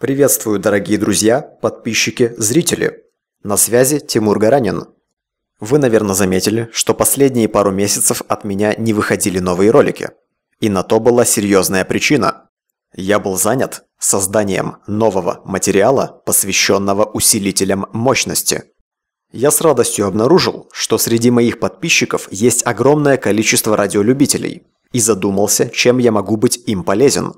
Приветствую, дорогие друзья, подписчики, зрители. На связи Тимур Гаранин. Вы, наверное, заметили, что последние пару месяцев от меня не выходили новые ролики. И на то была серьезная причина. Я был занят созданием нового материала, посвященного усилителям мощности. Я с радостью обнаружил, что среди моих подписчиков есть огромное количество радиолюбителей и задумался, чем я могу быть им полезен.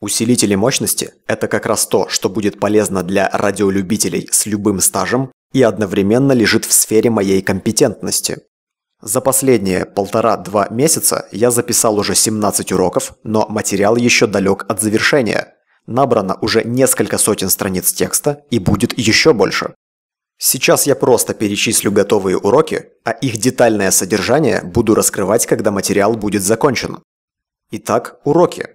Усилители мощности – это как раз то, что будет полезно для радиолюбителей с любым стажем и одновременно лежит в сфере моей компетентности. За последние полтора-два месяца я записал уже 17 уроков, но материал еще далек от завершения. Набрано уже несколько сотен страниц текста и будет еще больше. Сейчас я просто перечислю готовые уроки, а их детальное содержание буду раскрывать, когда материал будет закончен. Итак, уроки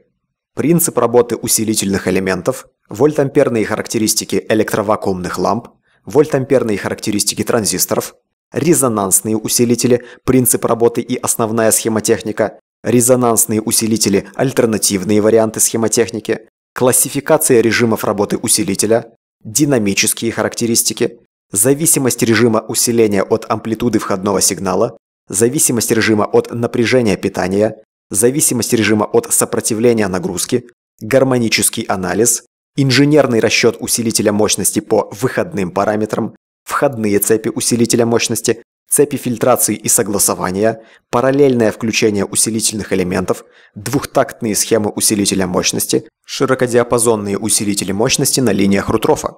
принцип работы усилительных элементов, вольтамперные характеристики электровакуумных ламп, вольтамперные характеристики транзисторов, резонансные усилители, принцип работы и основная схемотехника, резонансные усилители, альтернативные варианты схемотехники, классификация режимов работы усилителя, динамические характеристики, зависимость режима усиления от амплитуды входного сигнала, зависимость режима от напряжения питания, зависимость режима от сопротивления нагрузки, гармонический анализ, инженерный расчет усилителя мощности по выходным параметрам, входные цепи усилителя мощности, цепи фильтрации и согласования, параллельное включение усилительных элементов, двухтактные схемы усилителя мощности, широкодиапазонные усилители мощности на линиях Рутрофа.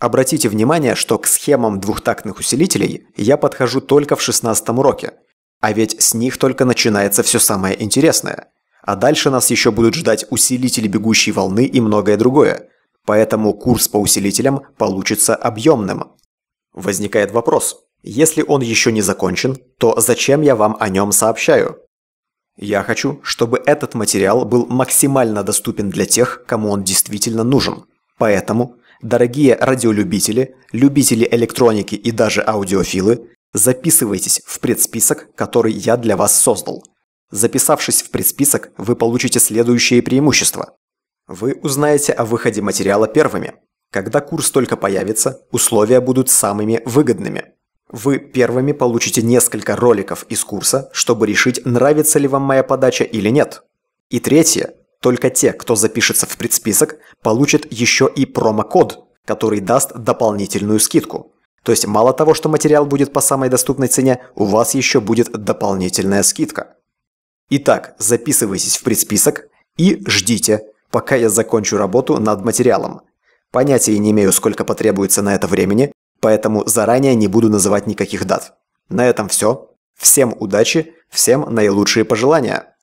Обратите внимание, что к схемам двухтактных усилителей я подхожу только в 16 уроке – а ведь с них только начинается все самое интересное. А дальше нас еще будут ждать усилители бегущей волны и многое другое. Поэтому курс по усилителям получится объемным. Возникает вопрос. Если он еще не закончен, то зачем я вам о нем сообщаю? Я хочу, чтобы этот материал был максимально доступен для тех, кому он действительно нужен. Поэтому, дорогие радиолюбители, любители электроники и даже аудиофилы, Записывайтесь в предсписок, который я для вас создал. Записавшись в предсписок, вы получите следующие преимущества. Вы узнаете о выходе материала первыми. Когда курс только появится, условия будут самыми выгодными. Вы первыми получите несколько роликов из курса, чтобы решить, нравится ли вам моя подача или нет. И третье. Только те, кто запишется в предсписок, получат еще и промокод, который даст дополнительную скидку. То есть мало того, что материал будет по самой доступной цене, у вас еще будет дополнительная скидка. Итак, записывайтесь в предсписок и ждите, пока я закончу работу над материалом. Понятия не имею, сколько потребуется на это времени, поэтому заранее не буду называть никаких дат. На этом все. Всем удачи, всем наилучшие пожелания.